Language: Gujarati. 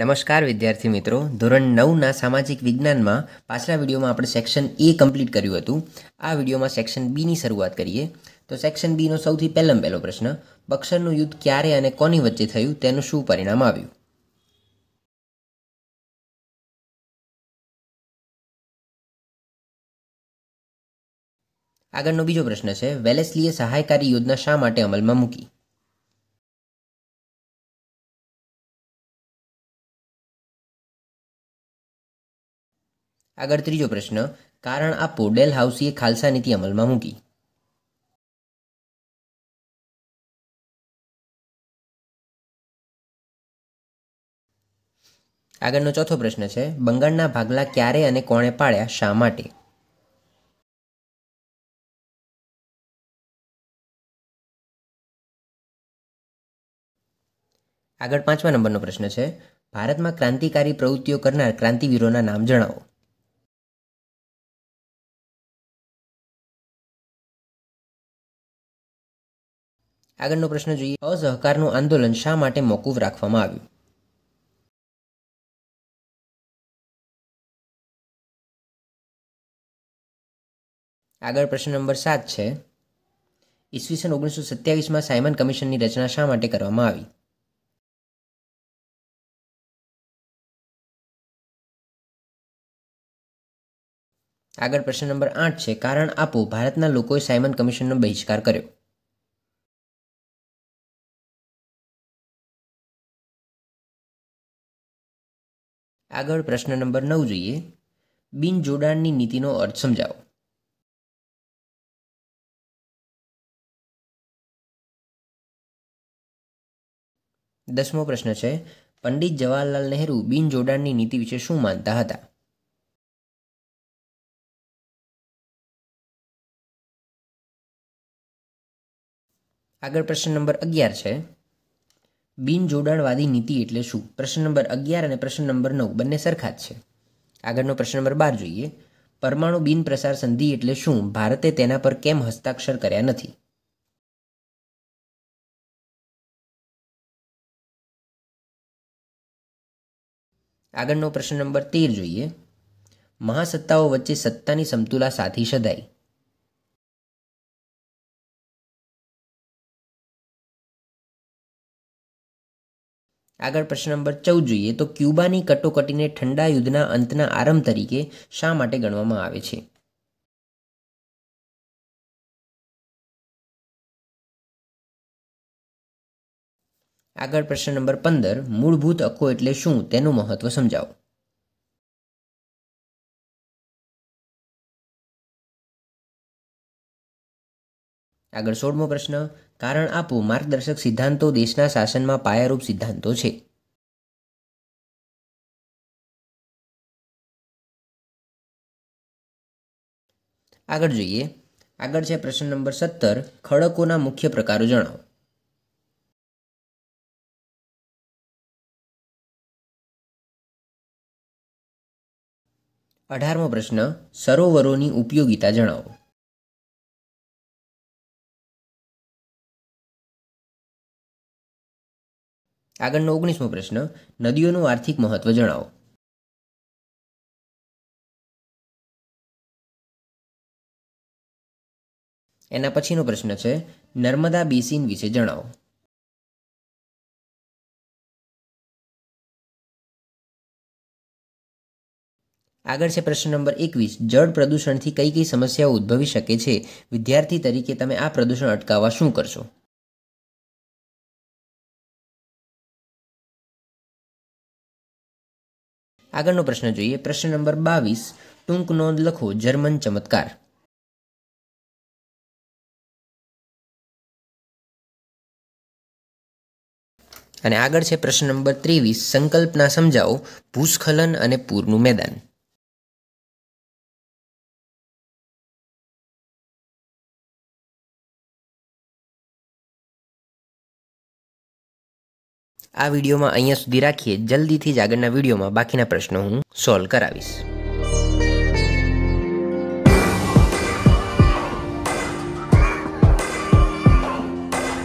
નમસ્કાર વિદ્યાર્થી મિત્રો ધોરણ નવના સામાજિક વિજ્ઞાનમાં પાછલા વિડીયોમાં આપણે સેક્શન એ કમ્પ્લીટ કર્યું હતું આ વિડીયોમાં સેક્શન બીની શરૂઆત કરીએ તો સેક્શન બીનો સૌથી પહેલાં પહેલો પ્રશ્ન બક્સરનું યુદ્ધ ક્યારે અને કોની વચ્ચે થયું તેનું શું પરિણામ આવ્યું આગળનો બીજો પ્રશ્ન છે વેલેસ્લીએ સહાયકારી યોજના શા માટે અમલમાં મૂકી આગળ ત્રીજો પ્રશ્ન કારણ આપો ડેલ હાઉસીએ ખાલસા નીતિ અમલમાં મૂકી આગળનો ચોથો પ્રશ્ન છે બંગાળના ભાગલા ક્યારે અને કોણે પાડ્યા શા માટે આગળ પાંચમા નંબરનો પ્રશ્ન છે ભારતમાં ક્રાંતિકારી પ્રવૃત્તિઓ કરનાર ક્રાંતિવીરોના નામ જણાવો આગળનો પ્રશ્ન જોઈએ અસહકારનું આંદોલન શા માટે મોકૂફ રાખવામાં આવ્યું આગળ પ્રશ્ન નંબર સાત છે ઈસવીસન ઓગણીસો સત્યાવીસમાં સાયમન કમિશનની રચના શા માટે કરવામાં આવી આગળ પ્રશ્ન નંબર આઠ છે કારણ આપો ભારતના લોકોએ સાયમન કમિશનનો બહિષ્કાર કર્યો આગળ પ્રશ્ન નંબર નવ જોઈએ બિન જોડાણની નીતિનો અર્થ સમજાવો દસમો પ્રશ્ન છે પંડિત જવાહરલાલ નહેરુ બિન જોડાણની નીતિ વિશે શું માનતા હતા આગળ પ્રશ્ન નંબર અગિયાર છે બિનજોડાણવાદી નીતિ એટલે શું પ્રશ્ન નંબર અગિયાર અને પ્રશ્ન નંબર નવ બંને સરખા જ છે આગળનો પ્રશ્ન નંબર બાર જોઈએ પરમાણુ બિન પ્રસાર સંધિ એટલે શું ભારતે તેના પર કેમ હસ્તાક્ષર કર્યા નથી આગળનો પ્રશ્ન નંબર તેર જોઈએ મહાસત્તાઓ વચ્ચે સત્તાની સમતુલા સાથી સધાઈ આગળ પ્રશ્ન નંબર ચૌદ જોઈએ તો ક્યુબાની કટોકટીને ઠંડા યુદ્ધના અંતના આરંભ તરીકે શા માટે ગણવામાં આવે છે આગળ પ્રશ્ન નંબર પંદર મૂળભૂત હક્કો એટલે શું તેનું મહત્વ સમજાવો આગળ સોળમો પ્રશ્ન કારણ આપવું માર્ગદર્શક સિદ્ધાંતો દેશના શાસનમાં પાયારૂપ સિદ્ધાંતો છે આગળ જોઈએ આગળ છે પ્રશ્ન નંબર સત્તર ખડકોના મુખ્ય પ્રકારો જણાવો અઢારમો પ્રશ્ન સરોવરોની ઉપયોગિતા જણાવો આગળનો ઓગણીસમો પ્રશ્ન નદીઓનું આર્થિક મહત્વ જણાવો એના પછીનો પ્રશ્ન છે નર્મદા બેસીન વિશે જણાવો આગળ છે પ્રશ્ન નંબર એકવીસ જળ પ્રદૂષણથી કઈ કઈ સમસ્યાઓ ઉદ્ભવી શકે છે વિદ્યાર્થી તરીકે તમે આ પ્રદૂષણ અટકાવવા શું કરશો આગળનો પ્રશ્ન જોઈએ પ્રશ્ન નંબર બાવીસ ટૂંક નોંધ લખો જર્મન ચમત્કાર અને આગળ છે પ્રશ્ન નંબર ત્રેવીસ સંકલ્પના સમજાવો ભૂસ્ખલન અને પૂરનું મેદાન આ વિડીયોમાં અહીંયા સુધી રાખીએ જલ્દીથી જ આગળના વિડીયોમાં બાકીના પ્રશ્નો હું સોલ્વ કરાવીશ